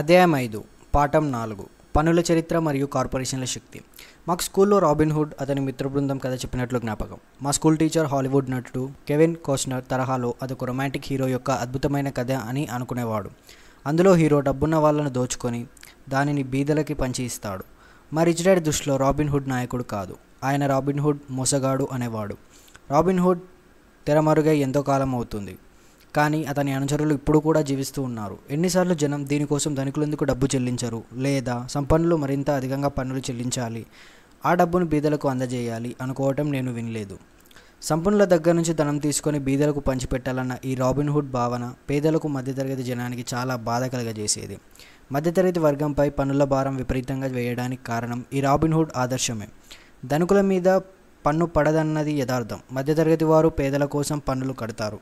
అధ్యాయం ఐదు పాఠం నాలుగు పనుల చరిత్ర మరియు కార్పొరేషన్ల శక్తి మాకు స్కూల్లో రాబిన్హుడ్ అతని మిత్ర బృందం కథ చెప్పినట్లు జ్ఞాపకం మా స్కూల్ టీచర్ హాలీవుడ్ నటుడు కెవిన్ కోస్నర్ తరహాలో అదొక రొమాంటిక్ హీరో యొక్క అద్భుతమైన కథ అని అనుకునేవాడు అందులో హీరో డబ్బున్న వాళ్ళను దోచుకొని దానిని బీదలకి పంచి ఇస్తాడు మా రిచ్ డాడ్ దృష్టిలో రాబిన్హుడ్ నాయకుడు కాదు ఆయన రాబిన్హుడ్ మోసగాడు అనేవాడు రాబిన్హుడ్ తెరమరుగై ఎంతో కాలం అవుతుంది కానీ అతని అనుచరులు ఇప్పుడు కూడా జీవిస్తూ ఉన్నారు ఎన్నిసార్లు జనం దీనికోసం ధనికులందుకు డబ్బు చెల్లించరు లేదా సంపన్నులు మరింత అధికంగా పన్నులు చెల్లించాలి ఆ డబ్బును బీదలకు అందజేయాలి అనుకోవటం నేను వినలేదు సంపన్నుల దగ్గర నుంచి ధనం తీసుకొని బీదలకు పంచిపెట్టాలన్న ఈ రాబిన్హుడ్ భావన పేదలకు మధ్యతరగతి జనానికి చాలా బాధ కలగజేసేది మధ్యతరగతి వర్గంపై పన్నుల భారం విపరీతంగా వేయడానికి కారణం ఈ రాబిన్హుడ్ ఆదర్శమే ధనుకుల మీద పన్ను పడదన్నది యథార్థం మధ్యతరగతి వారు పేదల కోసం పన్నులు కడతారు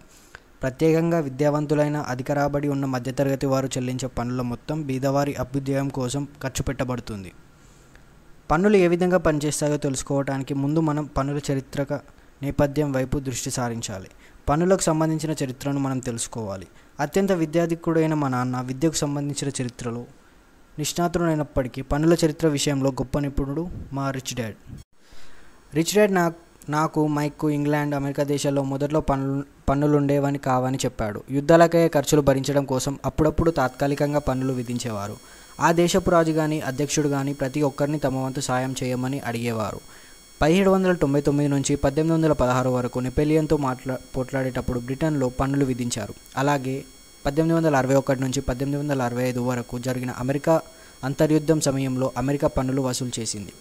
ప్రత్యేకంగా విద్యావంతులైన అధిక రాబడి ఉన్న మధ్యతరగతి వారు చెల్లించే పన్నుల మొత్తం బీదవారి అభ్యుదయం కోసం ఖర్చు పెట్టబడుతుంది పన్నులు ఏ విధంగా పనిచేస్తాయో తెలుసుకోవడానికి ముందు మనం పన్నుల చరిత్రక నేపథ్యం వైపు దృష్టి సారించాలి పన్నులకు సంబంధించిన చరిత్రను మనం తెలుసుకోవాలి అత్యంత విద్యాధికుడైన మా నాన్న విద్యకు సంబంధించిన చరిత్రలో నిష్ణాతుడైనప్పటికీ పన్నుల చరిత్ర విషయంలో గొప్ప నిపుణుడు మా రిచ్ డాడ్ రిచ్ డాడ్ నాకు నాకు మైక్కు ఇంగ్లాండ్ అమెరికా దేశాల్లో మొదట్లో పన్ను పన్నులుండేవని కావని చెప్పాడు యుద్ధాలకే ఖర్చులు భరించడం కోసం అప్పుడప్పుడు తాత్కాలికంగా పన్నులు విధించేవారు ఆ దేశపు రాజు కానీ అధ్యక్షుడు కానీ ప్రతి ఒక్కరిని తమ వంతు సాయం చేయమని అడిగేవారు పదిహేడు వందల తొంభై తొమ్మిది నుంచి పద్దెనిమిది వందల పదహారు వరకు నెపెలియన్తో మాట్లా పోట్లాడేటప్పుడు బ్రిటన్లో పన్నులు విధించారు అలాగే పద్దెనిమిది వందల అరవై ఒకటి నుంచి పద్దెనిమిది వందల అరవై ఐదు వరకు జరిగిన అమెరికా అంతర్యుద్ధం సమయంలో అమెరికా పన్నులు వసూలు చేసింది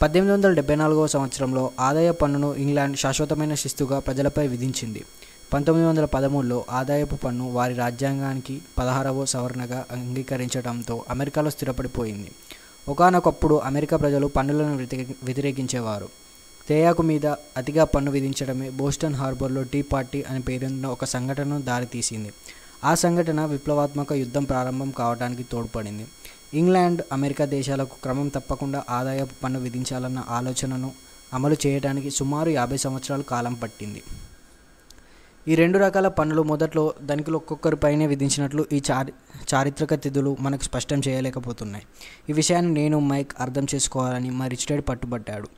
పద్దెనిమిది వందల డెబ్బై నాలుగవ సంవత్సరంలో ఆదాయ పన్నును ఇంగ్లాండ్ శాశ్వతమైన శిస్తుగా ప్రజలపై విధించింది పంతొమ్మిది వందల పదమూడులో ఆదాయపు పన్ను వారి రాజ్యాంగానికి పదహారవ సవరణగా అంగీకరించడంతో అమెరికాలో స్థిరపడిపోయింది ఒకనొకప్పుడు అమెరికా ప్రజలు పన్నులను వ్యతిరేకించేవారు తేయాకు మీద అతిగా పన్ను విధించడమే బోస్టన్ హార్బర్లో టీ పార్టీ అని పేరున్న ఒక సంఘటనను దారితీసింది ఆ సంఘటన విప్లవాత్మక యుద్ధం ప్రారంభం కావడానికి తోడ్పడింది ఇంగ్లాండ్ అమెరికా దేశాలకు క్రమం తప్పకుండా ఆదాయపు పన్ను విధించాలన్న ఆలోచనను అమలు చేయడానికి సుమారు యాభై సంవత్సరాల కాలం పట్టింది ఈ రెండు రకాల పన్నులు మొదట్లో దానికిలో ఒక్కొక్కరిపైనే విధించినట్లు ఈ చారి చారిత్రక తిథులు మనకు స్పష్టం చేయలేకపోతున్నాయి ఈ విషయాన్ని నేను మైక్ అర్థం చేసుకోవాలని మా డాడ్ పట్టుబట్టాడు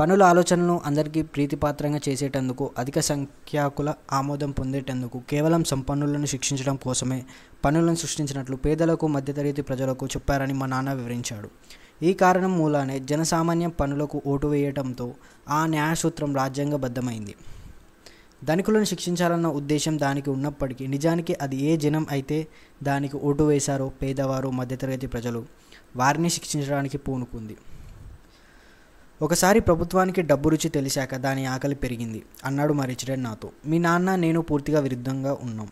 పనుల ఆలోచనలను అందరికీ ప్రీతిపాత్రంగా చేసేటందుకు అధిక సంఖ్యాకుల ఆమోదం పొందేటందుకు కేవలం సంపన్నులను శిక్షించడం కోసమే పనులను సృష్టించినట్లు పేదలకు మధ్యతరగతి ప్రజలకు చెప్పారని మా నాన్న వివరించాడు ఈ కారణం మూలానే జనసామాన్యం పనులకు ఓటు వేయటంతో ఆ న్యాయసూత్రం రాజ్యాంగబద్ధమైంది ధనికులను శిక్షించాలన్న ఉద్దేశం దానికి ఉన్నప్పటికీ నిజానికి అది ఏ జనం అయితే దానికి ఓటు వేశారో పేదవారు మధ్యతరగతి ప్రజలు వారిని శిక్షించడానికి పూనుకుంది ఒకసారి ప్రభుత్వానికి డబ్బు రుచి తెలిసాక దాని ఆకలి పెరిగింది అన్నాడు మా రిచ్ నాతో మీ నాన్న నేను పూర్తిగా విరుద్ధంగా ఉన్నాం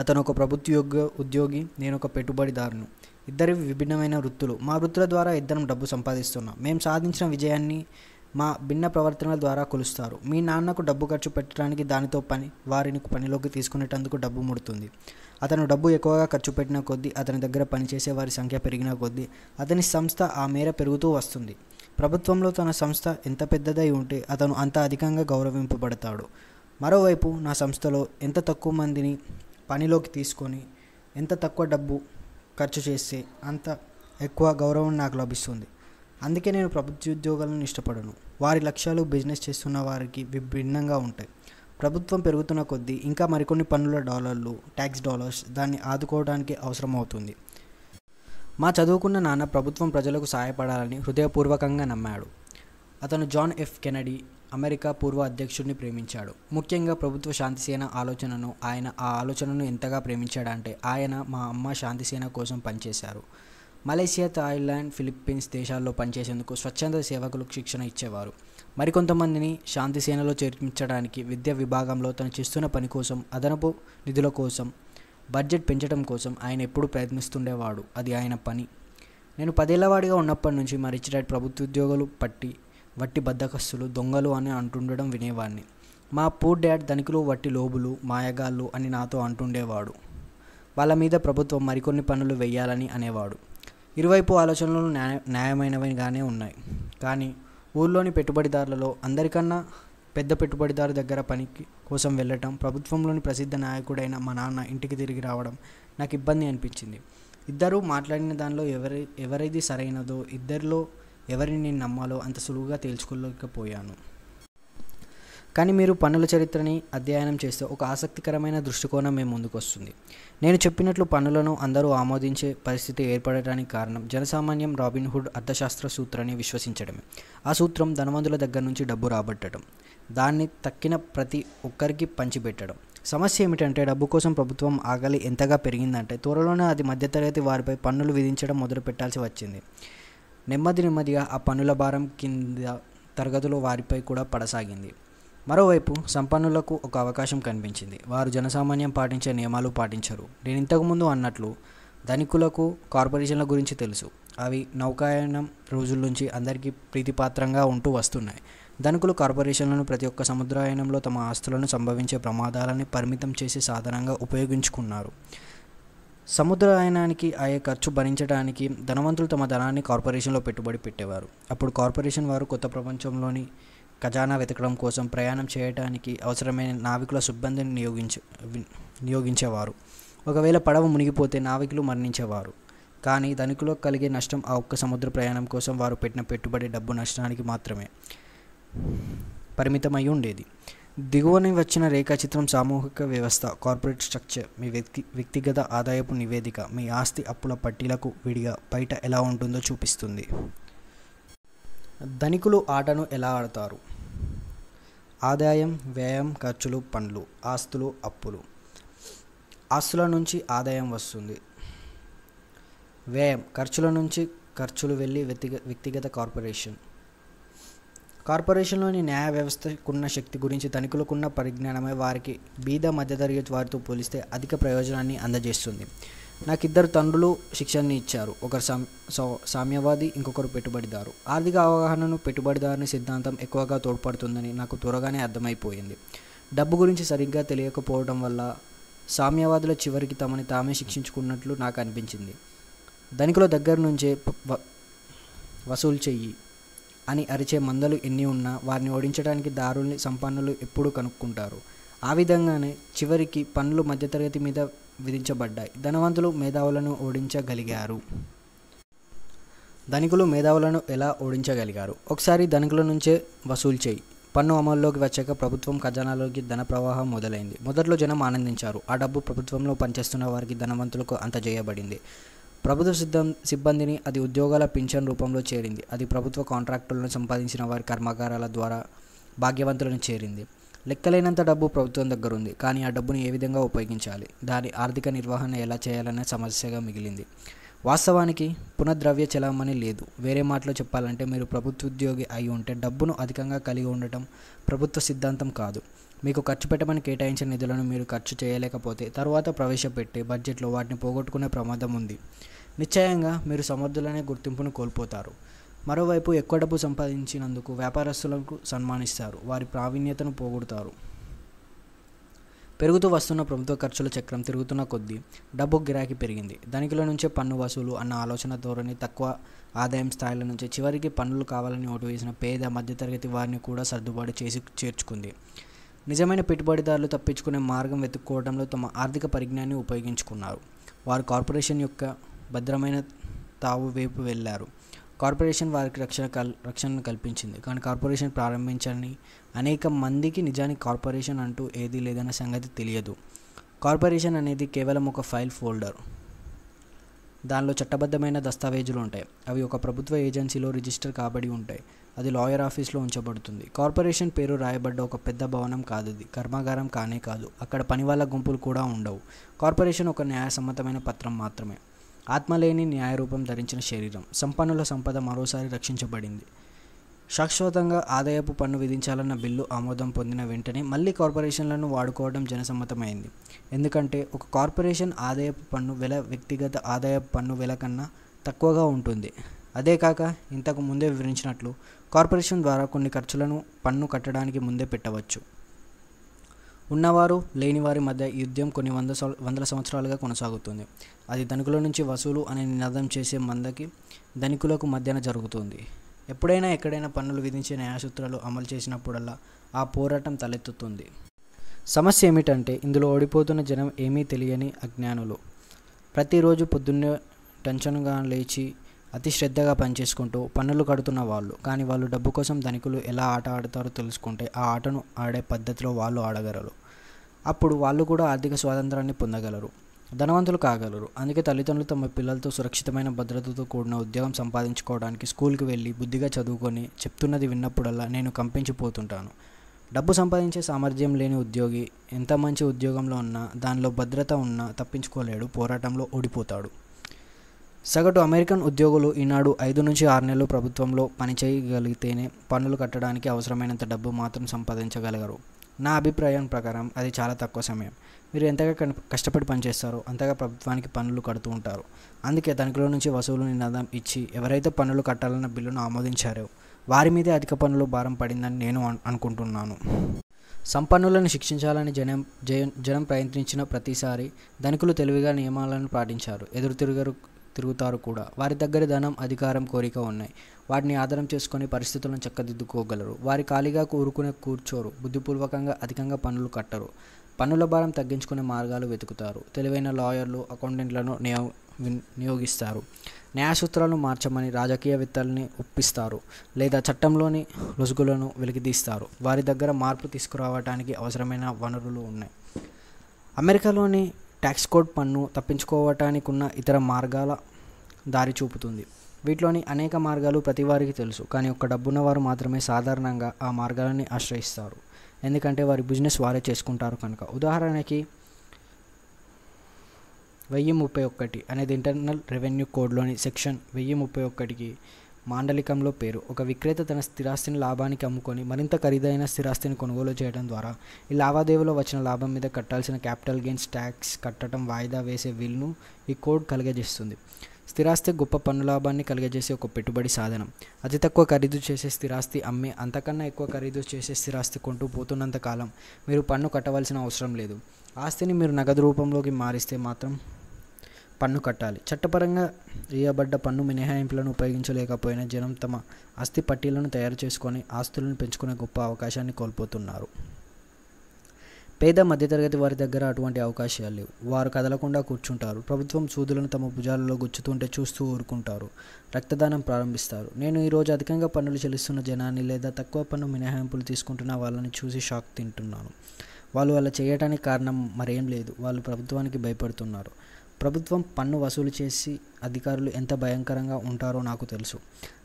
అతను ఒక ప్రభుత్వ ఉద్యోగి నేను ఒక పెట్టుబడిదారును ఇద్దరి విభిన్నమైన వృత్తులు మా వృత్తుల ద్వారా ఇద్దరం డబ్బు సంపాదిస్తున్నాం మేము సాధించిన విజయాన్ని మా భిన్న ప్రవర్తనల ద్వారా కొలుస్తారు మీ నాన్నకు డబ్బు ఖర్చు పెట్టడానికి దానితో పని వారిని పనిలోకి తీసుకునేటందుకు డబ్బు ముడుతుంది అతను డబ్బు ఎక్కువగా ఖర్చు పెట్టిన కొద్దీ అతని దగ్గర పనిచేసే వారి సంఖ్య పెరిగిన కొద్దీ అతని సంస్థ ఆ మేర పెరుగుతూ వస్తుంది ప్రభుత్వంలో తన సంస్థ ఎంత పెద్దదై ఉంటే అతను అంత అధికంగా గౌరవింపబడతాడు మరోవైపు నా సంస్థలో ఎంత తక్కువ మందిని పనిలోకి తీసుకొని ఎంత తక్కువ డబ్బు ఖర్చు చేస్తే అంత ఎక్కువ గౌరవం నాకు లభిస్తుంది అందుకే నేను ప్రభుత్వ ఉద్యోగాలను ఇష్టపడను వారి లక్ష్యాలు బిజినెస్ చేస్తున్న వారికి విభిన్నంగా ఉంటాయి ప్రభుత్వం పెరుగుతున్న కొద్దీ ఇంకా మరికొన్ని పన్నుల డాలర్లు ట్యాక్స్ డాలర్స్ దాన్ని ఆదుకోవడానికి అవసరం అవుతుంది మా చదువుకున్న నాన్న ప్రభుత్వం ప్రజలకు సహాయపడాలని హృదయపూర్వకంగా నమ్మాడు అతను జాన్ ఎఫ్ కెనడీ అమెరికా పూర్వ అధ్యక్షుడిని ప్రేమించాడు ముఖ్యంగా ప్రభుత్వ శాంతిసేన ఆలోచనను ఆయన ఆ ఆలోచనను ఎంతగా ప్రేమించాడంటే ఆయన మా అమ్మ శాంతిసేన కోసం పనిచేశారు మలేషియా థాయిలాండ్ ఫిలిప్పీన్స్ దేశాల్లో పనిచేసేందుకు స్వచ్ఛంద సేవకులకు శిక్షణ ఇచ్చేవారు మరికొంతమందిని శాంతిసేనలో చేర్పించడానికి విద్యా విభాగంలో తను చేస్తున్న పని కోసం అదనపు నిధుల కోసం బడ్జెట్ పెంచడం కోసం ఆయన ఎప్పుడు ప్రయత్నిస్తుండేవాడు అది ఆయన పని నేను పదేళ్లవాడిగా ఉన్నప్పటి నుంచి మా రిచ్ డాడ్ ప్రభుత్వ ఉద్యోగులు పట్టి వట్టి బద్దకస్తులు దొంగలు అని అంటుండడం వినేవాడిని మా పూర్ డాడ్ ధనికులు వట్టి లోబులు మాయగాళ్ళు అని నాతో అంటుండేవాడు వాళ్ళ మీద ప్రభుత్వం మరికొన్ని పనులు వేయాలని అనేవాడు ఇరువైపు ఆలోచనలు న్యాయ న్యాయమైనవిగానే ఉన్నాయి కానీ ఊళ్ళోని పెట్టుబడిదారులలో అందరికన్నా పెద్ద పెట్టుబడిదారు దగ్గర పని కోసం వెళ్ళటం ప్రభుత్వంలోని ప్రసిద్ధ నాయకుడైన మా నాన్న ఇంటికి తిరిగి రావడం నాకు ఇబ్బంది అనిపించింది ఇద్దరూ మాట్లాడిన దానిలో ఎవరి ఎవరిది సరైనదో ఇద్దరిలో ఎవరిని నేను నమ్మాలో అంత సులువుగా తేల్చుకోలేకపోయాను కానీ మీరు పన్నుల చరిత్రని అధ్యయనం చేస్తే ఒక ఆసక్తికరమైన దృష్టికోణం మేము ముందుకొస్తుంది నేను చెప్పినట్లు పన్నులను అందరూ ఆమోదించే పరిస్థితి ఏర్పడటానికి కారణం జనసామాన్యం రాబిన్హుడ్ అర్థశాస్త్ర సూత్రాన్ని విశ్వసించడమే ఆ సూత్రం ధనవంతుల దగ్గర నుంచి డబ్బు రాబట్టడం దాన్ని తక్కిన ప్రతి ఒక్కరికి పంచిపెట్టడం సమస్య ఏమిటంటే డబ్బు కోసం ప్రభుత్వం ఆకలి ఎంతగా పెరిగిందంటే త్వరలోనే అది మధ్యతరగతి వారిపై పన్నులు విధించడం మొదలు పెట్టాల్సి వచ్చింది నెమ్మది నెమ్మదిగా ఆ పన్నుల భారం కింద తరగతులు వారిపై కూడా పడసాగింది మరోవైపు సంపన్నులకు ఒక అవకాశం కనిపించింది వారు జనసామాన్యం పాటించే నియమాలు పాటించరు నేను ఇంతకుముందు అన్నట్లు ధనికులకు కార్పొరేషన్ల గురించి తెలుసు అవి నౌకాయనం రోజుల నుంచి అందరికీ ప్రీతిపాత్రంగా ఉంటూ వస్తున్నాయి ధనుకులు కార్పొరేషన్లను ప్రతి ఒక్క సముద్రాయనంలో తమ ఆస్తులను సంభవించే ప్రమాదాలని పరిమితం చేసి సాధనంగా ఉపయోగించుకున్నారు సముద్రాయనానికి అయ్యే ఖర్చు భరించడానికి ధనవంతులు తమ ధనాన్ని కార్పొరేషన్లో పెట్టుబడి పెట్టేవారు అప్పుడు కార్పొరేషన్ వారు కొత్త ప్రపంచంలోని ఖజానా వెతకడం కోసం ప్రయాణం చేయడానికి అవసరమైన నావికుల సిబ్బందిని నియోగించే నియోగించేవారు ఒకవేళ పడవ మునిగిపోతే నావికులు మరణించేవారు కానీ ధనికులకు కలిగే నష్టం ఆ ఒక్క సముద్ర ప్రయాణం కోసం వారు పెట్టిన పెట్టుబడి డబ్బు నష్టానికి మాత్రమే పరిమితమై ఉండేది దిగువని వచ్చిన రేఖాచిత్రం సామూహిక వ్యవస్థ కార్పొరేట్ స్ట్రక్చర్ మీ వ్యక్తి వ్యక్తిగత ఆదాయపు నివేదిక మీ ఆస్తి అప్పుల పట్టీలకు విడిగా బయట ఎలా ఉంటుందో చూపిస్తుంది ధనికులు ఆటను ఎలా ఆడతారు ఆదాయం వ్యయం ఖర్చులు పనులు ఆస్తులు అప్పులు ఆస్తుల నుంచి ఆదాయం వస్తుంది వ్యయం ఖర్చుల నుంచి ఖర్చులు వెళ్ళి వ్యక్తిగత కార్పొరేషన్ కార్పొరేషన్లోని న్యాయ వ్యవస్థకున్న శక్తి గురించి తనిఖీలకున్న పరిజ్ఞానమే వారికి బీద మధ్యతరగతి వారితో పోలిస్తే అధిక ప్రయోజనాన్ని అందజేస్తుంది నాకు ఇద్దరు తండ్రులు శిక్షణని ఇచ్చారు ఒకరు సామ్యవాది ఇంకొకరు పెట్టుబడిదారు ఆర్థిక అవగాహనను పెట్టుబడిదారుని సిద్ధాంతం ఎక్కువగా తోడ్పడుతుందని నాకు త్వరగానే అర్థమైపోయింది డబ్బు గురించి సరిగ్గా తెలియకపోవడం వల్ల సామ్యవాదుల చివరికి తమని తామే శిక్షించుకున్నట్లు నాకు అనిపించింది ధనికుల దగ్గర నుంచే వసూలు చెయ్యి అని అరిచే మందలు ఎన్ని ఉన్నా వారిని ఓడించడానికి దారుల్ని సంపన్నులు ఎప్పుడూ కనుక్కుంటారు ఆ విధంగానే చివరికి పన్నులు మధ్యతరగతి మీద విధించబడ్డాయి ధనవంతులు మేధావులను ఓడించగలిగారు ధనికులు మేధావులను ఎలా ఓడించగలిగారు ఒకసారి ధనికుల నుంచే వసూలు చేయి పన్ను అమల్లోకి వచ్చాక ప్రభుత్వం ఖజానాలోకి ధన ప్రవాహం మొదలైంది మొదట్లో జనం ఆనందించారు ఆ డబ్బు ప్రభుత్వంలో పనిచేస్తున్న వారికి ధనవంతులకు అంత చేయబడింది ప్రభుత్వ సిద్ధం సిబ్బందిని అది ఉద్యోగాల పింఛన్ రూపంలో చేరింది అది ప్రభుత్వ కాంట్రాక్టులను సంపాదించిన వారి కర్మాగారాల ద్వారా భాగ్యవంతులను చేరింది లెక్కలేనంత డబ్బు ప్రభుత్వం దగ్గర ఉంది కానీ ఆ డబ్బును ఏ విధంగా ఉపయోగించాలి దాని ఆర్థిక నిర్వహణ ఎలా చేయాలనే సమస్యగా మిగిలింది వాస్తవానికి పునఃద్రవ్య చలామణి లేదు వేరే మాటలో చెప్పాలంటే మీరు ప్రభుత్వ ఉద్యోగి అయి ఉంటే డబ్బును అధికంగా కలిగి ఉండటం ప్రభుత్వ సిద్ధాంతం కాదు మీకు ఖర్చు పెట్టమని కేటాయించిన నిధులను మీరు ఖర్చు చేయలేకపోతే తర్వాత ప్రవేశపెట్టే బడ్జెట్లో వాటిని పోగొట్టుకునే ప్రమాదం ఉంది నిశ్చయంగా మీరు సమర్థులనే గుర్తింపును కోల్పోతారు మరోవైపు ఎక్కువ డబ్బు సంపాదించినందుకు వ్యాపారస్తులకు సన్మానిస్తారు వారి ప్రావీణ్యతను పోగొడతారు పెరుగుతూ వస్తున్న ప్రభుత్వ ఖర్చుల చక్రం తిరుగుతున్న కొద్దీ డబ్బు గిరాకీ పెరిగింది ధనికుల నుంచే పన్ను వసూలు అన్న ఆలోచన ధోరణి తక్కువ ఆదాయం స్థాయిల నుంచి చివరికి పన్నులు కావాలని ఓటు వేసిన పేద మధ్యతరగతి వారిని కూడా సర్దుబాటు చేసి చేర్చుకుంది నిజమైన పెట్టుబడిదారులు తప్పించుకునే మార్గం వెతుక్కోవడంలో తమ ఆర్థిక పరిజ్ఞాన్ని ఉపయోగించుకున్నారు వారు కార్పొరేషన్ యొక్క భద్రమైన తావు వైపు వెళ్ళారు కార్పొరేషన్ వారికి రక్షణ కల్ రక్షణను కల్పించింది కానీ కార్పొరేషన్ ప్రారంభించని అనేక మందికి నిజానికి కార్పొరేషన్ అంటూ ఏదీ లేదన్న సంగతి తెలియదు కార్పొరేషన్ అనేది కేవలం ఒక ఫైల్ ఫోల్డర్ దానిలో చట్టబద్ధమైన దస్తావేజులు ఉంటాయి అవి ఒక ప్రభుత్వ ఏజెన్సీలో రిజిస్టర్ కాబడి ఉంటాయి అది లాయర్ ఆఫీస్లో ఉంచబడుతుంది కార్పొరేషన్ పేరు రాయబడ్డ ఒక పెద్ద భవనం కాదు ఇది కర్మాగారం కానే కాదు అక్కడ వాళ్ళ గుంపులు కూడా ఉండవు కార్పొరేషన్ ఒక న్యాయసమ్మతమైన పత్రం మాత్రమే ఆత్మలేని న్యాయరూపం ధరించిన శరీరం సంపన్నుల సంపద మరోసారి రక్షించబడింది శాశ్వతంగా ఆదాయపు పన్ను విధించాలన్న బిల్లు ఆమోదం పొందిన వెంటనే మళ్ళీ కార్పొరేషన్లను వాడుకోవడం జనసమ్మతమైంది ఎందుకంటే ఒక కార్పొరేషన్ ఆదాయపు పన్ను వెల వ్యక్తిగత ఆదాయపు పన్ను వెల కన్నా తక్కువగా ఉంటుంది అదే కాక ఇంతకు ముందే వివరించినట్లు కార్పొరేషన్ ద్వారా కొన్ని ఖర్చులను పన్ను కట్టడానికి ముందే పెట్టవచ్చు ఉన్నవారు లేనివారి మధ్య యుద్ధం కొన్ని వంద వందల సంవత్సరాలుగా కొనసాగుతుంది అది ధనికుల నుంచి వసూలు అనే నినాదం చేసే మందకి ధనికులకు మధ్యన జరుగుతుంది ఎప్పుడైనా ఎక్కడైనా పన్నులు విధించే న్యాయసూత్రాలు అమలు చేసినప్పుడల్లా ఆ పోరాటం తలెత్తుతుంది సమస్య ఏమిటంటే ఇందులో ఓడిపోతున్న జనం ఏమీ తెలియని అజ్ఞానులు ప్రతిరోజు పొద్దున్నే టెన్షన్గా లేచి అతి శ్రద్ధగా పనిచేసుకుంటూ పన్నులు కడుతున్న వాళ్ళు కానీ వాళ్ళు డబ్బు కోసం ధనికులు ఎలా ఆట ఆడతారో తెలుసుకుంటే ఆ ఆటను ఆడే పద్ధతిలో వాళ్ళు ఆడగలరు అప్పుడు వాళ్ళు కూడా ఆర్థిక స్వాతంత్రాన్ని పొందగలరు ధనవంతులు కాగలరు అందుకే తల్లిదండ్రులు తమ పిల్లలతో సురక్షితమైన భద్రతతో కూడిన ఉద్యోగం సంపాదించుకోవడానికి స్కూల్కి వెళ్ళి బుద్ధిగా చదువుకొని చెప్తున్నది విన్నప్పుడల్లా నేను కంపించిపోతుంటాను డబ్బు సంపాదించే సామర్థ్యం లేని ఉద్యోగి ఎంత మంచి ఉద్యోగంలో ఉన్నా దానిలో భద్రత ఉన్నా తప్పించుకోలేడు పోరాటంలో ఓడిపోతాడు సగటు అమెరికన్ ఉద్యోగులు ఈనాడు ఐదు నుంచి ఆరు నెలలు ప్రభుత్వంలో పనిచేయగలిగితేనే పన్నులు కట్టడానికి అవసరమైనంత డబ్బు మాత్రం సంపాదించగలగరు నా అభిప్రాయం ప్రకారం అది చాలా తక్కువ సమయం మీరు ఎంతగా కష్టపడి పనిచేస్తారో అంతగా ప్రభుత్వానికి పన్నులు కడుతూ ఉంటారు అందుకే తనిఖీలో నుంచి వసూలు నినాదం ఇచ్చి ఎవరైతే పన్నులు కట్టాలన్న బిల్లును ఆమోదించారో వారి మీదే అధిక పన్నులు భారం పడిందని నేను అనుకుంటున్నాను సంపన్నులను శిక్షించాలని జనం జయ జనం ప్రయత్నించిన ప్రతిసారి ధనికులు తెలివిగా నియమాలను పాటించారు ఎదురు తిరుగరు తిరుగుతారు కూడా వారి దగ్గర ధనం అధికారం కోరిక ఉన్నాయి వాటిని ఆదరం చేసుకొని పరిస్థితులను చక్కదిద్దుకోగలరు వారి ఖాళీగా కూరుకునే కూర్చోరు బుద్ధిపూర్వకంగా అధికంగా పనులు కట్టరు పన్నుల భారం తగ్గించుకునే మార్గాలు వెతుకుతారు తెలివైన లాయర్లు అకౌంటెంట్లను నియో నియోగిస్తారు న్యాయసూత్రాలను మార్చమని రాజకీయవేత్తల్ని ఒప్పిస్తారు లేదా చట్టంలోని లొసుగులను వెలికితీస్తారు వారి దగ్గర మార్పు తీసుకురావడానికి అవసరమైన వనరులు ఉన్నాయి అమెరికాలోని ట్యాక్స్ కోడ్ పన్ను తప్పించుకోవటానికి ఉన్న ఇతర మార్గాల దారి చూపుతుంది వీటిలోని అనేక మార్గాలు ప్రతి వారికి తెలుసు కానీ ఒక్క డబ్బున్న వారు మాత్రమే సాధారణంగా ఆ మార్గాలని ఆశ్రయిస్తారు ఎందుకంటే వారి బిజినెస్ వారే చేసుకుంటారు కనుక ఉదాహరణకి వెయ్యి ముప్పై ఒకటి అనేది ఇంటర్నల్ రెవెన్యూ కోడ్లోని సెక్షన్ వెయ్యి ముప్పై ఒకటికి మాండలికంలో పేరు ఒక విక్రేత తన స్థిరాస్తిని లాభానికి అమ్ముకొని మరింత ఖరీదైన స్థిరాస్తిని కొనుగోలు చేయడం ద్వారా ఈ లావాదేవీలో వచ్చిన లాభం మీద కట్టాల్సిన క్యాపిటల్ గెయిన్స్ ట్యాక్స్ కట్టడం వాయిదా వేసే విల్ను ఈ కోడ్ కలిగజేస్తుంది స్థిరాస్తి గొప్ప పన్ను లాభాన్ని కలిగజేసే ఒక పెట్టుబడి సాధనం అతి తక్కువ ఖరీదు చేసే స్థిరాస్తి అమ్మి అంతకన్నా ఎక్కువ ఖరీదు చేసే స్థిరాస్తి కొంటూ పోతున్నంత కాలం మీరు పన్ను కట్టవలసిన అవసరం లేదు ఆస్తిని మీరు నగదు రూపంలోకి మారిస్తే మాత్రం పన్ను కట్టాలి చట్టపరంగా వేయబడ్డ పన్ను మినహాయింపులను ఉపయోగించలేకపోయినా జనం తమ ఆస్తి పట్టీలను తయారు చేసుకొని ఆస్తులను పెంచుకునే గొప్ప అవకాశాన్ని కోల్పోతున్నారు పేద మధ్యతరగతి వారి దగ్గర అటువంటి అవకాశాలు లేవు వారు కదలకుండా కూర్చుంటారు ప్రభుత్వం సూదులను తమ భుజాలలో గుచ్చుతుంటే చూస్తూ ఊరుకుంటారు రక్తదానం ప్రారంభిస్తారు నేను ఈరోజు అధికంగా పన్నులు చెల్లిస్తున్న జనాన్ని లేదా తక్కువ పన్ను మినహాయింపులు తీసుకుంటున్న వాళ్ళని చూసి షాక్ తింటున్నాను వాళ్ళు అలా చేయడానికి కారణం మరేం లేదు వాళ్ళు ప్రభుత్వానికి భయపడుతున్నారు ప్రభుత్వం పన్ను వసూలు చేసి అధికారులు ఎంత భయంకరంగా ఉంటారో నాకు తెలుసు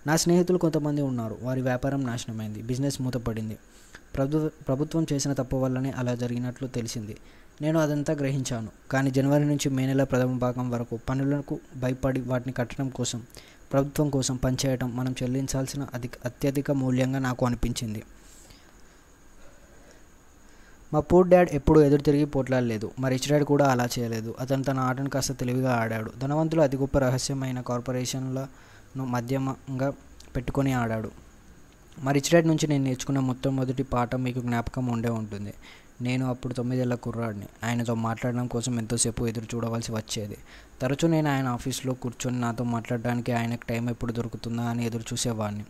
నా స్నేహితులు కొంతమంది ఉన్నారు వారి వ్యాపారం నాశనమైంది బిజినెస్ మూతపడింది ప్రభు ప్రభుత్వం చేసిన తప్పు వల్లనే అలా జరిగినట్లు తెలిసింది నేను అదంతా గ్రహించాను కానీ జనవరి నుంచి మే నెల ప్రథమ భాగం వరకు పనులకు భయపడి వాటిని కట్టడం కోసం ప్రభుత్వం కోసం పనిచేయడం మనం చెల్లించాల్సిన అధిక అత్యధిక మూల్యంగా నాకు అనిపించింది మా పూర్ డాడ్ ఎప్పుడూ ఎదురు తిరిగి పోట్లాడలేదు మా రిచ్ డాడ్ కూడా అలా చేయలేదు అతను తన ఆటను కాస్త తెలివిగా ఆడాడు ధనవంతులు అతి గొప్ప రహస్యమైన కార్పొరేషన్లను మధ్యమంగా పెట్టుకొని ఆడాడు మా రిచ్ డాడ్ నుంచి నేను నేర్చుకున్న మొత్తం మొదటి పాఠం మీకు జ్ఞాపకం ఉండే ఉంటుంది నేను అప్పుడు తొమ్మిదేళ్ల కుర్రాడిని ఆయనతో మాట్లాడడం కోసం ఎంతోసేపు ఎదురు చూడవలసి వచ్చేది తరచూ నేను ఆయన ఆఫీస్లో కూర్చొని నాతో మాట్లాడడానికి ఆయనకు టైం ఎప్పుడు దొరుకుతుందా అని ఎదురు చూసేవాడిని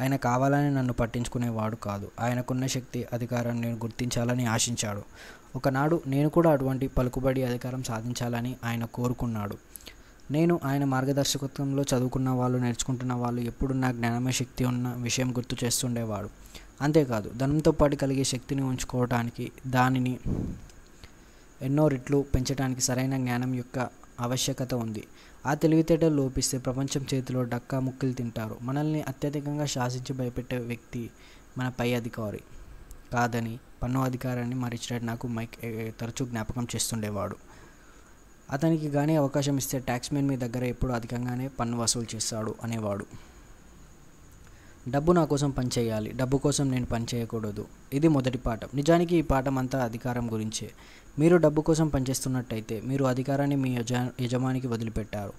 ఆయన కావాలని నన్ను పట్టించుకునేవాడు కాదు ఆయనకున్న శక్తి అధికారం నేను గుర్తించాలని ఆశించాడు ఒకనాడు నేను కూడా అటువంటి పలుకుబడి అధికారం సాధించాలని ఆయన కోరుకున్నాడు నేను ఆయన మార్గదర్శకత్వంలో చదువుకున్న వాళ్ళు నేర్చుకుంటున్న వాళ్ళు ఎప్పుడు నా జ్ఞానమే శక్తి ఉన్న విషయం గుర్తు చేస్తుండేవాడు అంతేకాదు ధనంతో పాటు కలిగే శక్తిని ఉంచుకోవటానికి దానిని ఎన్నో రెట్లు పెంచడానికి సరైన జ్ఞానం యొక్క ఆవశ్యకత ఉంది ఆ తెలివితేటలు లోపిస్తే ప్రపంచం చేతిలో డక్కా ముక్కులు తింటారు మనల్ని అత్యధికంగా శాసించి భయపెట్టే వ్యక్తి మన పై అధికారి కాదని పన్ను అధికారాన్ని మా నాకు మైక్ తరచూ జ్ఞాపకం చేస్తుండేవాడు అతనికి కానీ అవకాశం ఇస్తే ట్యాక్స్మెన్ మీ దగ్గర ఎప్పుడూ అధికంగానే పన్ను వసూలు చేస్తాడు అనేవాడు డబ్బు నా కోసం పనిచేయాలి డబ్బు కోసం నేను పనిచేయకూడదు ఇది మొదటి పాఠం నిజానికి ఈ పాఠం అంతా అధికారం గురించే మీరు డబ్బు కోసం పనిచేస్తున్నట్టయితే మీరు అధికారాన్ని మీ యజ యజమానికి వదిలిపెట్టారు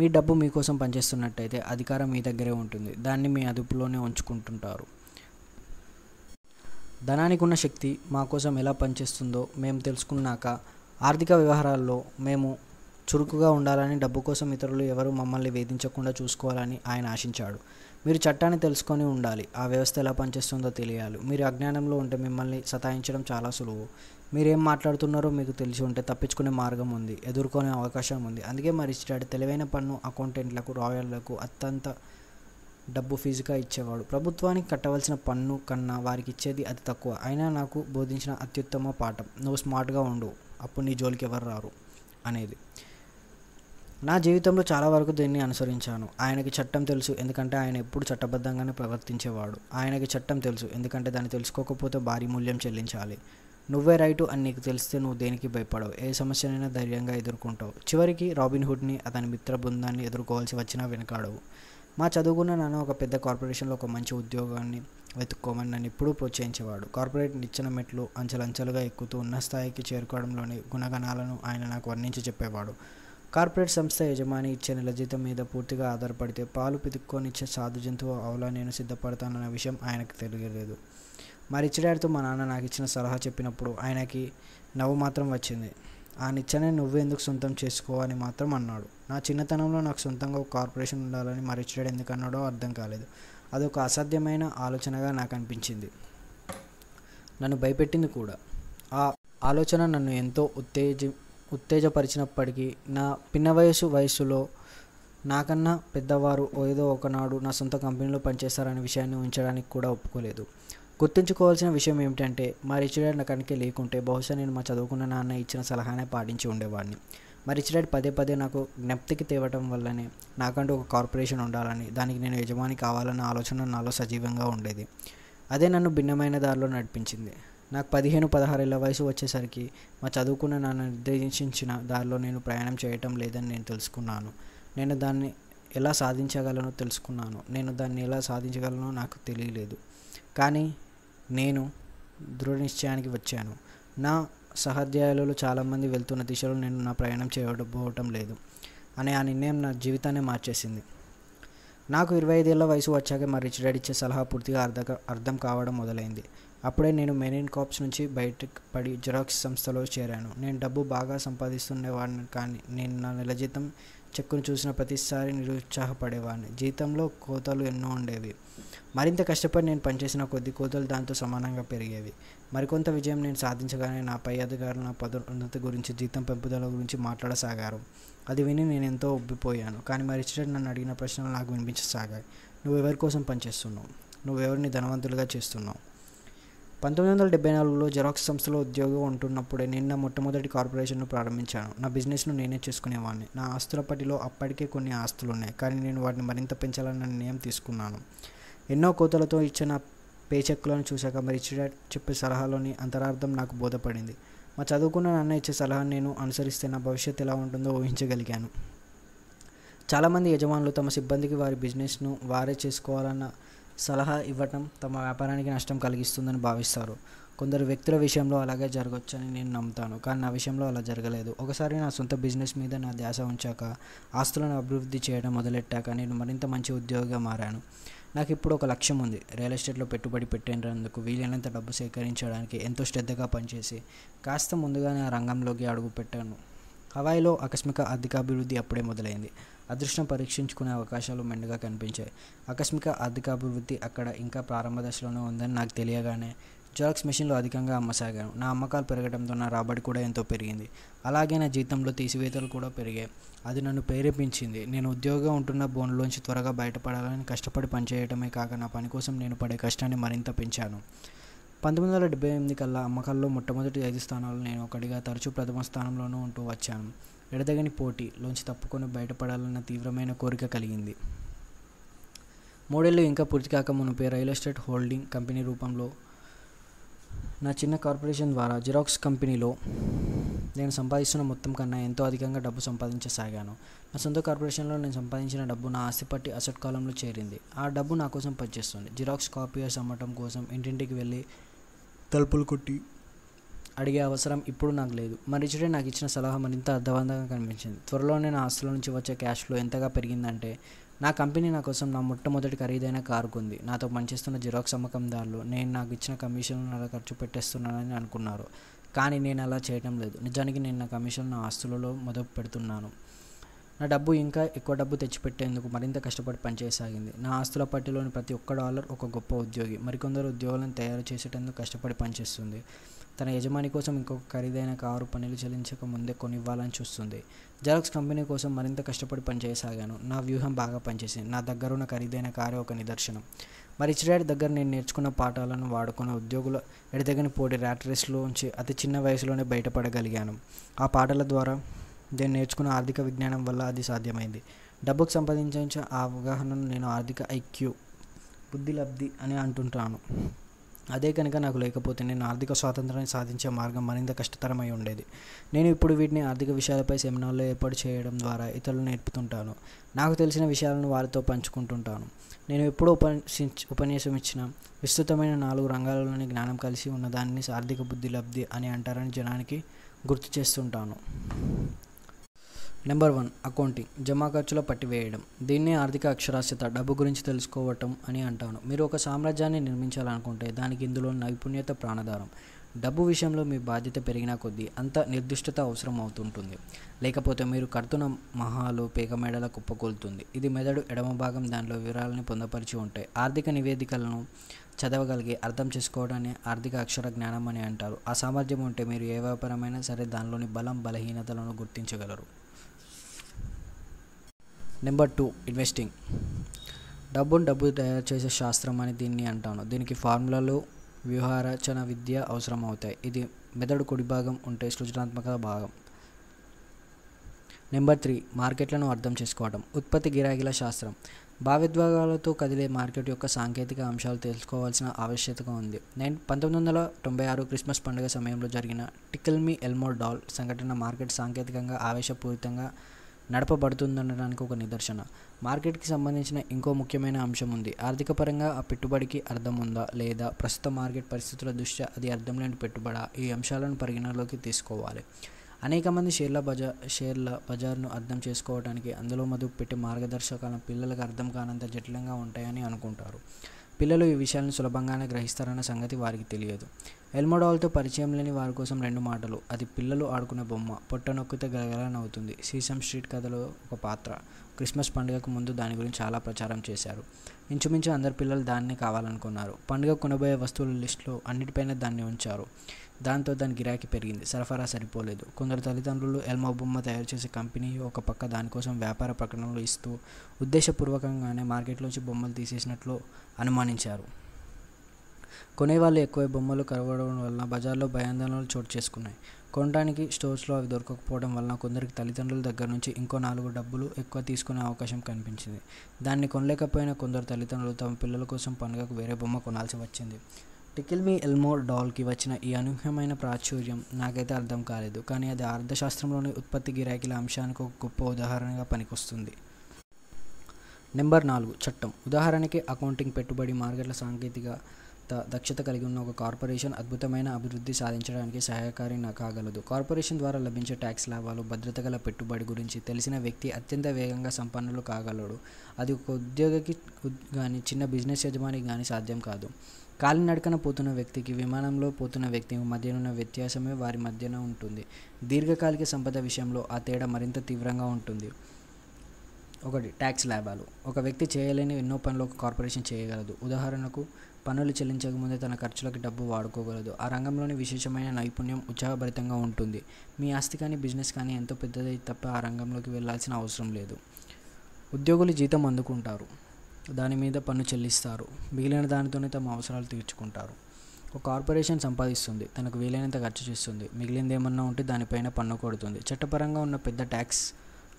మీ డబ్బు మీకోసం పనిచేస్తున్నట్టయితే అధికారం మీ దగ్గరే ఉంటుంది దాన్ని మీ అదుపులోనే ఉంచుకుంటుంటారు ధనానికి ఉన్న శక్తి మా కోసం ఎలా పనిచేస్తుందో మేము తెలుసుకున్నాక ఆర్థిక వ్యవహారాల్లో మేము చురుకుగా ఉండాలని డబ్బు కోసం ఇతరులు ఎవరు మమ్మల్ని వేధించకుండా చూసుకోవాలని ఆయన ఆశించాడు మీరు చట్టాన్ని తెలుసుకొని ఉండాలి ఆ వ్యవస్థ ఎలా పనిచేస్తుందో తెలియాలి మీరు అజ్ఞానంలో ఉంటే మిమ్మల్ని సతాయించడం చాలా సులువు మీరేం మాట్లాడుతున్నారో మీకు తెలిసి ఉంటే తప్పించుకునే మార్గం ఉంది ఎదుర్కొనే అవకాశం ఉంది అందుకే మరి ఇచ్చాడు తెలివైన పన్ను అకౌంటెంట్లకు రాయల్లకు అత్యంత డబ్బు ఫీజుగా ఇచ్చేవాడు ప్రభుత్వానికి కట్టవలసిన పన్ను కన్నా వారికి ఇచ్చేది అతి తక్కువ అయినా నాకు బోధించిన అత్యుత్తమ పాఠం నువ్వు స్మార్ట్గా ఉండు అప్పుడు నీ జోలికి ఎవరు రారు అనేది నా జీవితంలో చాలా వరకు దీన్ని అనుసరించాను ఆయనకి చట్టం తెలుసు ఎందుకంటే ఆయన ఎప్పుడు చట్టబద్ధంగానే ప్రవర్తించేవాడు ఆయనకి చట్టం తెలుసు ఎందుకంటే దాన్ని తెలుసుకోకపోతే భారీ మూల్యం చెల్లించాలి నువ్వే రైటు అని నీకు తెలిస్తే నువ్వు దేనికి భయపడవు ఏ సమస్యనైనా ధైర్యంగా ఎదుర్కొంటావు చివరికి రాబిన్హుడ్ని అతని మిత్ర బృందాన్ని ఎదుర్కోవాల్సి వచ్చినా వెనకాడవు మా చదువుకున్న నాన్న ఒక పెద్ద కార్పొరేషన్లో ఒక మంచి ఉద్యోగాన్ని వెతుక్కోమని నన్ను ఎప్పుడూ ప్రోత్సహించేవాడు కార్పొరేట్ నిచ్చిన మెట్లు అంచెలంచెలుగా ఎక్కుతూ ఉన్న స్థాయికి చేరుకోవడంలోని గుణగణాలను ఆయన నాకు వర్ణించి చెప్పేవాడు కార్పొరేట్ సంస్థ యజమాని ఇచ్చే నెల జీతం మీద పూర్తిగా ఆధారపడితే పాలు పితుక్కొనిచ్చే సాధు జంతువు అవలా నేను సిద్ధపడతానన్న విషయం ఆయనకు తెలియలేదు మరి ఇచ్చడాడితో మా నాన్న నాకు ఇచ్చిన సలహా చెప్పినప్పుడు ఆయనకి నవ్వు మాత్రం వచ్చింది ఆ నువ్వు ఎందుకు సొంతం చేసుకో అని మాత్రం అన్నాడు నా చిన్నతనంలో నాకు సొంతంగా ఒక కార్పొరేషన్ ఉండాలని మరి ఇచ్చడాడు ఎందుకు అన్నాడో అర్థం కాలేదు అదొక అసాధ్యమైన ఆలోచనగా నాకు అనిపించింది నన్ను భయపెట్టింది కూడా ఆ ఆలోచన నన్ను ఎంతో ఉత్తేజి ఉత్తేజపరిచినప్పటికీ నా పిన్న వయసు వయసులో నాకన్నా పెద్దవారు ఏదో ఒకనాడు నా సొంత కంపెనీలో పనిచేస్తారనే విషయాన్ని ఉంచడానికి కూడా ఒప్పుకోలేదు గుర్తుంచుకోవాల్సిన విషయం ఏమిటంటే మా రిచ్ నా నాకనికే లేకుంటే బహుశా నేను మా చదువుకున్న నాన్న ఇచ్చిన సలహానే పాటించి ఉండేవాడిని మా రిచ్ పదే పదే నాకు జ్ఞప్తికి తేవటం వల్లనే నాకంటూ ఒక కార్పొరేషన్ ఉండాలని దానికి నేను యజమాని కావాలన్న ఆలోచన నాలో సజీవంగా ఉండేది అదే నన్ను భిన్నమైన దారిలో నడిపించింది నాకు పదిహేను పదహారేళ్ళ వయసు వచ్చేసరికి మా చదువుకున్న నన్ను నిర్దేశించిన దారిలో నేను ప్రయాణం చేయటం లేదని నేను తెలుసుకున్నాను నేను దాన్ని ఎలా సాధించగలనో తెలుసుకున్నాను నేను దాన్ని ఎలా సాధించగలనో నాకు తెలియలేదు కానీ నేను దృఢ నిశ్చయానికి వచ్చాను నా సహాధ్యాయులు చాలామంది వెళ్తున్న దిశలో నేను నా ప్రయాణం చేయకపోవటం లేదు అనే ఆ నిర్ణయం నా జీవితాన్ని మార్చేసింది నాకు ఇరవై ఐదేళ్ల వయసు వచ్చాక మా రిచ్ డాడ్ ఇచ్చే సలహా పూర్తిగా అర్థం అర్థం కావడం మొదలైంది అప్పుడే నేను మెరీన్ కాప్స్ నుంచి బయటకు పడి జిరాక్స్ సంస్థలో చేరాను నేను డబ్బు బాగా సంపాదిస్తుండేవాడిని కానీ నేను నా నెల జీతం చెక్కును చూసిన ప్రతిసారి నిరుత్సాహపడేవాడిని జీతంలో కోతలు ఎన్నో ఉండేవి మరింత కష్టపడి నేను పనిచేసిన కొద్ది కోతలు దాంతో సమానంగా పెరిగేవి మరికొంత విజయం నేను సాధించగానే నా పై అధికారులు నా పదోన్నత గురించి జీతం పెంపుదల గురించి మాట్లాడసాగారు అది విని నేను ఎంతో ఉబ్బిపోయాను కానీ మరి రిచర్డ్ నన్ను అడిగిన ప్రశ్నలు నాకు వినిపించసాగాయి నువ్వెవరి కోసం పనిచేస్తున్నావు నువ్వెవరిని ధనవంతులుగా చేస్తున్నావు పంతొమ్మిది వందల డెబ్బై నాలుగులో జెరాక్స్ సంస్థలో ఉద్యోగం ఉంటున్నప్పుడే నేను నా మొట్టమొదటి కార్పొరేషన్ను ప్రారంభించాను నా బిజినెస్ను నేనే చేసుకునేవాడిని నా ఆస్తుల పట్టిలో అప్పటికే కొన్ని ఆస్తులు ఉన్నాయి కానీ నేను వాటిని మరింత పెంచాలన్న నిర్ణయం తీసుకున్నాను ఎన్నో కోతలతో ఇచ్చిన పేచెక్కులను చూశాక మరి చెప్పే సలహాలోని అంతరార్థం నాకు బోధపడింది మా చదువుకున్న నాన్న ఇచ్చే సలహాను నేను అనుసరిస్తే నా భవిష్యత్తు ఎలా ఉంటుందో ఊహించగలిగాను చాలామంది యజమానులు తమ సిబ్బందికి వారి బిజినెస్ను వారే చేసుకోవాలన్న సలహా ఇవ్వటం తమ వ్యాపారానికి నష్టం కలిగిస్తుందని భావిస్తారు కొందరు వ్యక్తుల విషయంలో అలాగే జరగవచ్చని నేను నమ్ముతాను కానీ నా విషయంలో అలా జరగలేదు ఒకసారి నా సొంత బిజినెస్ మీద నా ధ్యాస ఉంచాక ఆస్తులను అభివృద్ధి చేయడం మొదలెట్టాక నేను మరింత మంచి ఉద్యోగిగా మారాను నాకు ఇప్పుడు ఒక లక్ష్యం ఉంది రియల్ ఎస్టేట్లో పెట్టుబడి పెట్టేందుకు వీలైనంత డబ్బు సేకరించడానికి ఎంతో శ్రద్ధగా పనిచేసి కాస్త ముందుగానే ఆ రంగంలోకి అడుగు పెట్టాను హవాయిలో ఆకస్మిక ఆర్థికాభివృద్ధి అప్పుడే మొదలైంది అదృష్టం పరీక్షించుకునే అవకాశాలు మెండుగా కనిపించాయి ఆకస్మిక ఆర్థికాభివృద్ధి అక్కడ ఇంకా ప్రారంభ దశలోనే ఉందని నాకు తెలియగానే జాక్స్ మిషన్లు అధికంగా అమ్మసాగాను నా అమ్మకాలు పెరగడంతో నా రాబడి కూడా ఎంతో పెరిగింది అలాగే నా జీతంలో తీసివేతలు కూడా పెరిగాయి అది నన్ను ప్రేరేపించింది నేను ఉద్యోగం ఉంటున్న బోన్లోంచి త్వరగా బయటపడాలని కష్టపడి పనిచేయటమే కాక నా పని కోసం నేను పడే కష్టాన్ని మరింత పెంచాను పంతొమ్మిది వందల డెబ్బై ఎనిమిది కల్లా అమ్మకాల్లో మొట్టమొదటి ఐదు స్థానాలు నేను ఒకటిగా తరచూ ప్రథమ స్థానంలోనూ ఉంటూ వచ్చాను ఎడదగని పోటీలోంచి తప్పుకొని బయటపడాలన్న తీవ్రమైన కోరిక కలిగింది మూడేళ్ళు ఇంకా పూర్తి కాక మునిపే రియల్ ఎస్టేట్ హోల్డింగ్ కంపెనీ రూపంలో నా చిన్న కార్పొరేషన్ ద్వారా జిరాక్స్ కంపెనీలో నేను సంపాదిస్తున్న మొత్తం కన్నా ఎంతో అధికంగా డబ్బు సంపాదించసాగాను నా సొంత కార్పొరేషన్లో నేను సంపాదించిన డబ్బు నా ఆస్తిపట్టి అసెట్ కాలంలో చేరింది ఆ డబ్బు నా కోసం పనిచేస్తుంది జిరాక్స్ కాపీయర్స్ అమ్మటం కోసం ఇంటింటికి వెళ్ళి తలుపులు కొట్టి అడిగే అవసరం ఇప్పుడు నాకు లేదు మరిచుడే నాకు ఇచ్చిన సలహా మరింత అర్థవంతంగా కనిపించింది త్వరలోనే నా ఆస్తుల నుంచి వచ్చే క్యాష్ ఫ్లో ఎంతగా పెరిగిందంటే నా కంపెనీ నా కోసం నా మొట్టమొదటి ఖరీదైన కారు ఉంది నాతో పనిచేస్తున్న జిరాక్స్ అమ్మకందారులు నేను నాకు ఇచ్చిన కమిషన్ అలా ఖర్చు పెట్టేస్తున్నానని అనుకున్నారు కానీ నేను అలా చేయడం లేదు నిజానికి నేను నా కమిషన్ నా ఆస్తులలో మొదలు పెడుతున్నాను నా డబ్బు ఇంకా ఎక్కువ డబ్బు తెచ్చిపెట్టేందుకు మరింత కష్టపడి పనిచేయసాగింది నా ఆస్తుల పట్టిలోని ప్రతి ఒక్క డాలర్ ఒక గొప్ప ఉద్యోగి మరికొందరు ఉద్యోగులను తయారు చేసేటందుకు కష్టపడి పనిచేస్తుంది తన యజమాని కోసం ఇంకొక ఖరీదైన కారు పనులు చెల్లించక ముందే కొనివ్వాలని చూస్తుంది జెరాక్స్ కంపెనీ కోసం మరింత కష్టపడి పనిచేయసాగాను నా వ్యూహం బాగా పనిచేసింది నా దగ్గర ఉన్న ఖరీదైన కారే ఒక నిదర్శనం మరి చిరాడి దగ్గర నేను నేర్చుకున్న పాఠాలను వాడుకున్న ఉద్యోగుల ఎడతెగని పోటీ ర్యాట్ ఉంచి అతి చిన్న వయసులోనే బయటపడగలిగాను ఆ పాటల ద్వారా నేను నేర్చుకున్న ఆర్థిక విజ్ఞానం వల్ల అది సాధ్యమైంది డబ్బుకు సంపాదించిన అవగాహనను నేను ఆర్థిక ఐక్యూ బుద్ధి లబ్ధి అని అంటుంటాను అదే కనుక నాకు లేకపోతే నేను ఆర్థిక స్వాతంత్రాన్ని సాధించే మార్గం మరింత కష్టతరమై ఉండేది నేను ఇప్పుడు వీటిని ఆర్థిక విషయాలపై సెమినార్లు ఏర్పాటు చేయడం ద్వారా ఇతరులు నేర్పుతుంటాను నాకు తెలిసిన విషయాలను వారితో పంచుకుంటుంటాను నేను ఎప్పుడూ ఉపన్యసించ ఉపన్యాసం ఇచ్చిన విస్తృతమైన నాలుగు రంగాలలోని జ్ఞానం కలిసి ఉన్నదాన్ని ఆర్థిక బుద్ధి లబ్ధి అని అంటారని జనానికి గుర్తు చేస్తుంటాను నెంబర్ వన్ అకౌంటింగ్ జమా ఖర్చులో పట్టివేయడం దీన్ని ఆర్థిక అక్షరాస్యత డబ్బు గురించి తెలుసుకోవటం అని అంటాను మీరు ఒక సామ్రాజ్యాన్ని నిర్మించాలనుకుంటే దానికి ఇందులో నైపుణ్యత ప్రాణధారం డబ్బు విషయంలో మీ బాధ్యత పెరిగిన కొద్దీ అంత నిర్దిష్టత అవసరం అవుతుంటుంది లేకపోతే మీరు కడుతున్న మహాలు పేకమేడల కుప్పకూలుతుంది ఇది మెదడు ఎడమ భాగం దానిలో వివరాలను పొందపరిచి ఉంటాయి ఆర్థిక నివేదికలను చదవగలిగి అర్థం చేసుకోవడాన్ని ఆర్థిక అక్షర జ్ఞానం అని అంటారు ఆ సామర్థ్యం ఉంటే మీరు ఏ వ్యాపారమైనా సరే దానిలోని బలం బలహీనతలను గుర్తించగలరు నెంబర్ టూ ఇన్వెస్టింగ్ డబ్బును డబ్బు తయారు చేసే శాస్త్రం అని దీన్ని అంటాను దీనికి ఫార్ములాలు వ్యూహారచన విద్య అవసరం అవుతాయి ఇది మెదడు కుడి భాగం ఉంటే సృజనాత్మక భాగం నెంబర్ త్రీ మార్కెట్లను అర్థం చేసుకోవడం ఉత్పత్తి గిరాకీల శాస్త్రం భావిద్వాగాలతో కదిలే మార్కెట్ యొక్క సాంకేతిక అంశాలు తెలుసుకోవాల్సిన ఆవశ్యకత ఉంది నేను పంతొమ్మిది వందల తొంభై ఆరు క్రిస్మస్ పండుగ సమయంలో జరిగిన టికల్మీ ఎల్మోర్ డాల్ సంఘటన మార్కెట్ సాంకేతికంగా ఆవేశపూరితంగా నడపబడుతుందనడానికి ఒక నిదర్శన మార్కెట్కి సంబంధించిన ఇంకో ముఖ్యమైన అంశం ఉంది ఆర్థిక పరంగా ఆ పెట్టుబడికి అర్థం ఉందా లేదా ప్రస్తుత మార్కెట్ పరిస్థితుల దృష్ట్యా అది అర్థం లేని పెట్టుబడా ఈ అంశాలను పరిగణలోకి తీసుకోవాలి అనేక మంది షేర్ల బజార్ షేర్ల బజార్ను అర్థం చేసుకోవడానికి అందులో మదుపు పెట్టే మార్గదర్శకాలను పిల్లలకు అర్థం కానంత జటిలంగా ఉంటాయని అనుకుంటారు పిల్లలు ఈ విషయాలను సులభంగానే గ్రహిస్తారన్న సంగతి వారికి తెలియదు ఎల్మోడాల్తో పరిచయం లేని వారి కోసం రెండు మాటలు అది పిల్లలు ఆడుకునే బొమ్మ పొట్ట నొక్కితే గలగలనవుతుంది సీసం సీసమ్ స్ట్రీట్ కథలో ఒక పాత్ర క్రిస్మస్ పండుగకు ముందు దాని గురించి చాలా ప్రచారం చేశారు ఇంచుమించు అందరి పిల్లలు దాన్నే కావాలనుకున్నారు పండుగ కొనబోయే వస్తువుల లిస్టులో అన్నిటిపైన దాన్ని ఉంచారు దాంతో దాని గిరాకీ పెరిగింది సరఫరా సరిపోలేదు కొందరు తల్లిదండ్రులు ఎల్మో బొమ్మ తయారు చేసే కంపెనీ ఒక పక్క దానికోసం వ్యాపార ప్రకటనలు ఇస్తూ ఉద్దేశపూర్వకంగానే మార్కెట్లోంచి బొమ్మలు తీసేసినట్లు అనుమానించారు కొనేవాళ్ళు ఎక్కువ బొమ్మలు కరవడం వలన బజార్లో భయాందోళనలు చోటు చేసుకున్నాయి కొనడానికి స్టోర్స్లో అవి దొరకకపోవడం వలన కొందరికి తల్లిదండ్రుల దగ్గర నుంచి ఇంకో నాలుగు డబ్బులు ఎక్కువ తీసుకునే అవకాశం కనిపించింది దాన్ని కొనలేకపోయిన కొందరు తల్లిదండ్రులు తమ పిల్లల కోసం పండుగకు వేరే బొమ్మ కొనాల్సి వచ్చింది టికిల్ మీ ఎల్మోర్ డాల్కి వచ్చిన ఈ అనూహ్యమైన ప్రాచుర్యం నాకైతే అర్థం కాలేదు కానీ అది అర్థశాస్త్రంలోని ఉత్పత్తి గిరాకీల అంశానికి ఒక గొప్ప ఉదాహరణగా పనికొస్తుంది నెంబర్ నాలుగు చట్టం ఉదాహరణకి అకౌంటింగ్ పెట్టుబడి మార్కెట్ల సాంకేతిక దక్షత కలిగి ఉన్న ఒక కార్పొరేషన్ అద్భుతమైన అభివృద్ధి సాధించడానికి సహాయకారి కాగలదు కార్పొరేషన్ ద్వారా లభించే ట్యాక్స్ లాభాలు భద్రత గల పెట్టుబడి గురించి తెలిసిన వ్యక్తి అత్యంత వేగంగా సంపన్నులు కాగలడు అది ఒక ఉద్యోగికి కానీ చిన్న బిజినెస్ యజమానికి కానీ సాధ్యం కాదు కాలినడకన పోతున్న వ్యక్తికి విమానంలో పోతున్న వ్యక్తికి మధ్యనున్న వ్యత్యాసమే వారి మధ్యన ఉంటుంది దీర్ఘకాలిక సంపద విషయంలో ఆ తేడా మరింత తీవ్రంగా ఉంటుంది ఒకటి ట్యాక్స్ లాభాలు ఒక వ్యక్తి చేయలేని ఎన్నో పనులు ఒక కార్పొరేషన్ చేయగలదు ఉదాహరణకు పన్నులు చెల్లించకముందే తన ఖర్చులకు డబ్బు వాడుకోగలదు ఆ రంగంలోని విశేషమైన నైపుణ్యం ఉత్సాహభరితంగా ఉంటుంది మీ ఆస్తి కానీ బిజినెస్ కానీ ఎంతో పెద్దది తప్ప ఆ రంగంలోకి వెళ్లాల్సిన అవసరం లేదు ఉద్యోగులు జీతం అందుకుంటారు దాని మీద పన్ను చెల్లిస్తారు మిగిలిన దానితోనే తమ అవసరాలు తీర్చుకుంటారు ఒక కార్పొరేషన్ సంపాదిస్తుంది తనకు వీలైనంత ఖర్చు చేస్తుంది మిగిలింది ఏమన్నా ఉంటే దానిపైన పన్ను కొడుతుంది చట్టపరంగా ఉన్న పెద్ద ట్యాక్స్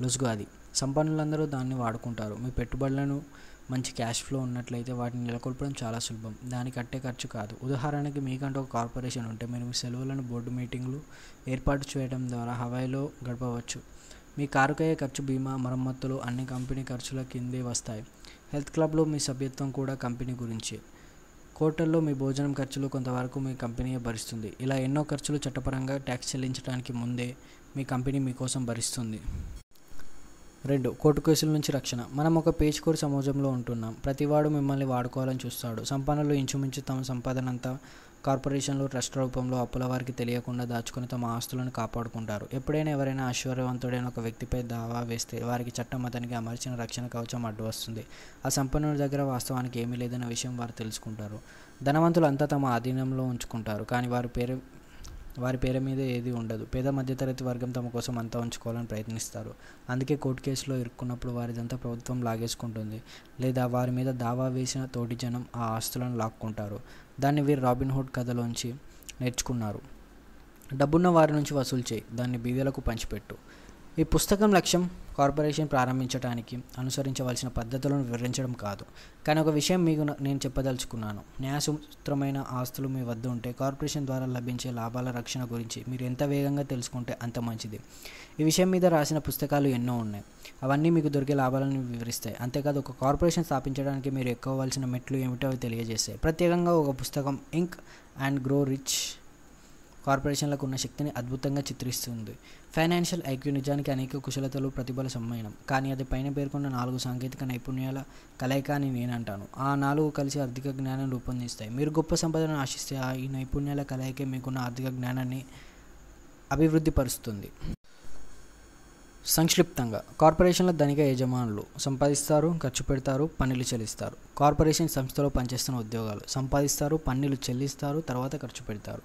లుజుగా అది సంపన్నులందరూ దాన్ని వాడుకుంటారు మీ పెట్టుబడులను మంచి క్యాష్ ఫ్లో ఉన్నట్లయితే వాటిని నెలకొల్పడం చాలా సులభం దాని కట్టే ఖర్చు కాదు ఉదాహరణకి మీకంటే ఒక కార్పొరేషన్ ఉంటే మీరు మీ సెలవులను బోర్డు మీటింగ్లు ఏర్పాటు చేయడం ద్వారా హవాయిలో గడపవచ్చు మీ కారుకయ్యే ఖర్చు బీమా మరమ్మతులు అన్ని కంపెనీ ఖర్చుల కిందే వస్తాయి హెల్త్ క్లబ్లో మీ సభ్యత్వం కూడా కంపెనీ గురించి కోర్టుల్లో మీ భోజనం ఖర్చులు కొంతవరకు మీ కంపెనీయే భరిస్తుంది ఇలా ఎన్నో ఖర్చులు చట్టపరంగా ట్యాక్స్ చెల్లించడానికి ముందే మీ కంపెనీ మీకోసం భరిస్తుంది రెండు కోర్టు కేసుల నుంచి రక్షణ మనం ఒక పేచుకోరు సమాజంలో ఉంటున్నాం ప్రతివాడు మిమ్మల్ని వాడుకోవాలని చూస్తాడు సంపన్నులు ఇంచుమించు తమ సంపాదనంతా కార్పొరేషన్లు ట్రస్ట్ రూపంలో అప్పుల వారికి తెలియకుండా దాచుకుని తమ ఆస్తులను కాపాడుకుంటారు ఎప్పుడైనా ఎవరైనా ఐశ్వర్యవంతుడైన ఒక వ్యక్తిపై దావా వేస్తే వారికి చట్టం అతనికి అమర్చిన రక్షణ కవచం అడ్డు వస్తుంది ఆ సంపన్నుల దగ్గర వాస్తవానికి ఏమీ లేదన్న విషయం వారు తెలుసుకుంటారు ధనవంతులు అంతా తమ ఆధీనంలో ఉంచుకుంటారు కానీ వారి పేరు వారి పేరు మీద ఏది ఉండదు పేద మధ్యతరగతి వర్గం తమ కోసం అంతా ఉంచుకోవాలని ప్రయత్నిస్తారు అందుకే కోర్టు కేసులో ఇరుక్కున్నప్పుడు వారిదంతా ప్రభుత్వం లాగేసుకుంటుంది లేదా వారి మీద దావా వేసిన తోటి జనం ఆ ఆస్తులను లాక్కుంటారు దాన్ని వీరు రాబిన్హుడ్ కథలోంచి నేర్చుకున్నారు డబ్బున్న వారి నుంచి వసూలు చేయి దాన్ని బీదలకు పంచిపెట్టు ఈ పుస్తకం లక్ష్యం కార్పొరేషన్ ప్రారంభించడానికి అనుసరించవలసిన పద్ధతులను వివరించడం కాదు కానీ ఒక విషయం మీకు నేను చెప్పదలుచుకున్నాను న్యాయసూత్రమైన ఆస్తులు మీ వద్ద ఉంటే కార్పొరేషన్ ద్వారా లభించే లాభాల రక్షణ గురించి మీరు ఎంత వేగంగా తెలుసుకుంటే అంత మంచిది ఈ విషయం మీద రాసిన పుస్తకాలు ఎన్నో ఉన్నాయి అవన్నీ మీకు దొరికే లాభాలను వివరిస్తాయి అంతేకాదు ఒక కార్పొరేషన్ స్థాపించడానికి మీరు ఎక్కువవలసిన మెట్లు ఏమిటో తెలియజేస్తాయి ప్రత్యేకంగా ఒక పుస్తకం ఇంక్ అండ్ గ్రో రిచ్ కార్పొరేషన్లకు ఉన్న శక్తిని అద్భుతంగా చిత్రిస్తుంది ఫైనాన్షియల్ ఐక్యూ నిజానికి అనేక కుశలతలు ప్రతిభల సమ్మేళనం కానీ అది పైన పేర్కొన్న నాలుగు సాంకేతిక నైపుణ్యాల కలయిక అని నేను అంటాను ఆ నాలుగు కలిసి ఆర్థిక జ్ఞానం రూపొందిస్తాయి మీరు గొప్ప సంపదను ఆశిస్తే ఈ నైపుణ్యాల కలయికే మీకున్న ఆర్థిక జ్ఞానాన్ని అభివృద్ధిపరుస్తుంది సంక్షిప్తంగా కార్పొరేషన్ల ధనిక యజమానులు సంపాదిస్తారు ఖర్చు పెడతారు పన్నులు చెల్లిస్తారు కార్పొరేషన్ సంస్థలో పనిచేస్తున్న ఉద్యోగాలు సంపాదిస్తారు పన్నులు చెల్లిస్తారు తర్వాత ఖర్చు పెడతారు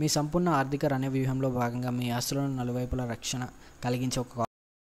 మీ సంపూర్ణ ఆర్థిక వ్యూహంలో భాగంగా మీ ఆస్తులను నలువైపుల రక్షణ కలిగించే ఒక